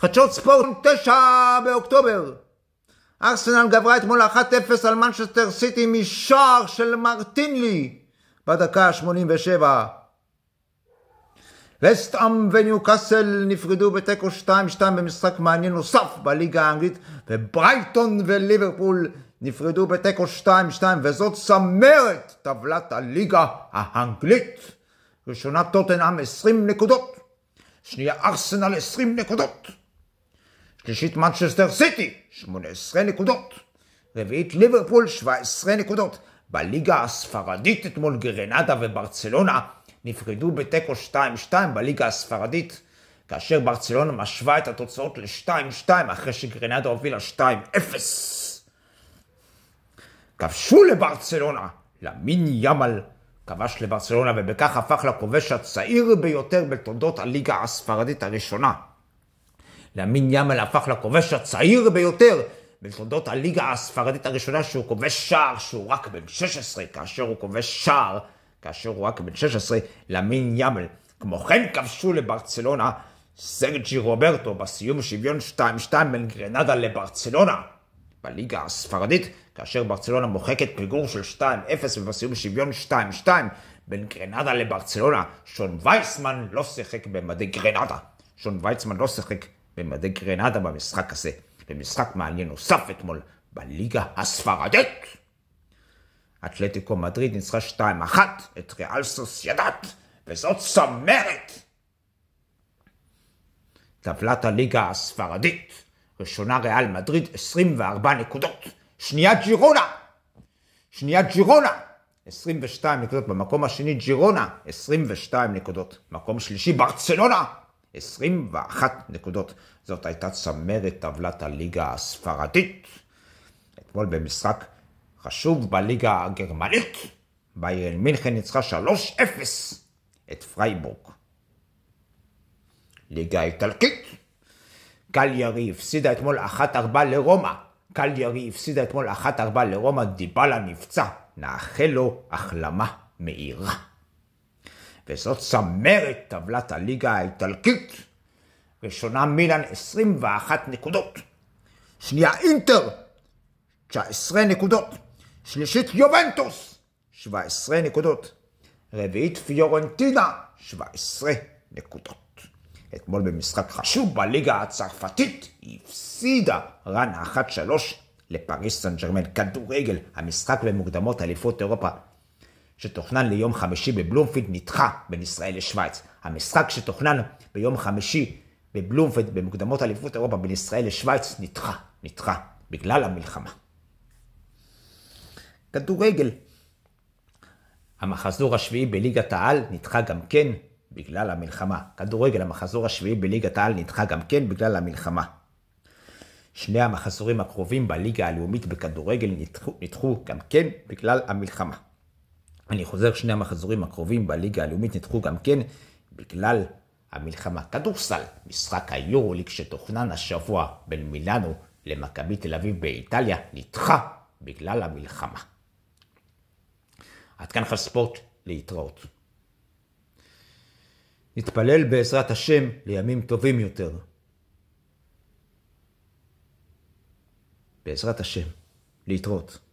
חדשות ספורט 9 באוקטובר. ארסנל גברה אתמול 1-0 על מנצ'סטר סיטי משער של מרטינלי בדקה ה-87. וסטאם וניוקאסל נפרדו בתיקו 2-2 במשחק מעניין נוסף בליגה האנגלית וברייטון וליברפול נפרדו בתיקו 2-2 וזאת צמרת טבלת הליגה האנגלית. ראשונה טוטנאם 20 נקודות, שנייה ארסנל 20 נקודות, שלישית מנצ'סטר סיטי, 18 נקודות. רביעית ליברפול, 17 נקודות. בליגה הספרדית אתמול גרנדה וברצלונה נפרדו בתיקו 2-2 בליגה הספרדית, כאשר ברצלונה משווה את התוצאות ל-2-2 אחרי שגרנדה הובילה 2-0. כבשו לברצלונה, למין ימל כבש לברצלונה ובכך הפך לכובש הצעיר ביותר בתולדות הליגה הספרדית הראשונה. להמין ימל הפך לכובש הצעיר ביותר בתולדות הליגה הספרדית הראשונה שהוא כובש שער שהוא רק בן 16, כאשר הוא כובש שער, כאשר הוא רק בן 16, למין ימל. כמו כן כבשו לברצלונה סרג'י רוברטו בסיום שוויון 2-2 בין גרנדה לברצלונה בליגה הספרדית, כאשר ברצלונה מוחקת פיגור של 2-0 ובסיום שוויון 2-2 בין גרנדה לברצלונה, שון וייסמן לא שיחק במדי גרנדה. שון ויצמן לא שיחק במדי גרנדה במשחק הזה. במשחק מעניין נוסף אתמול בליגה הספרדית. אתלטיקו מדריד ניצחה 2-1 את ריאל סוסיידת, וזאת צמרת! טבלת הליגה הספרדית, ראשונה ריאל מדריד 24 נקודות, שנייה ג'ירונה! שנייה ג'ירונה! 22 נקודות, במקום השני ג'ירונה, 22 נקודות. מקום שלישי ברצלונה, 21 נקודות. זאת הייתה צמרת טבלת הליגה הספרדית. אתמול במשחק חשוב בליגה הגרמנית, ביירן מינכן ניצחה 3-0 את פרייבורג. ליגה איטלקית, קליירי הפסידה אתמול 1-4 לרומא. קליירי הפסידה אתמול 1-4 לרומא, דיבלה נפצע. נאחל לו החלמה מהירה. וזאת צמרת טבלת הליגה האיטלקית. ראשונה מילאן 21 נקודות. שנייה אינטר 19 נקודות. שלישית יובנטוס 17 נקודות. רביעית פיורנטינה 17 נקודות. אתמול במשחק חשוב בליגה הצרפתית הפסידה רן 1-3 לפריס סן ג'רמן. כדורגל, המשחק במוקדמות אליפות אירופה שתוכנן ליום חמישי בבלומפילד נדחה בין ישראל לשוויץ. המשחק שתוכנן ביום חמישי בבלומפילד במוקדמות אליפות אירופה בין ישראל לשוויץ נדחה, נדחה, בגלל המלחמה. כדורגל. המחזור השביעי בליגת העל נדחה גם כן בגלל המלחמה. כדורגל, המחזור השביעי בליגת העל נדחה גם כן בגלל המלחמה. שני המחזורים הקרובים בליגה הלאומית בכדורגל נדחו, נדחו גם כן בגלל המלחמה. אני חוזר, שני המחזורים הקרובים בליגה הלאומית נדחו גם כן בגלל המלחמה. כדורסל, משחק היורוליג שתוכנן השבוע בין מילאנו למכבי תל אביב באיטליה, נדחה בגלל המלחמה. עד כאן חספורט, להתראות. נתפלל בעזרת השם לימים טובים יותר. בעזרת השם, להתראות.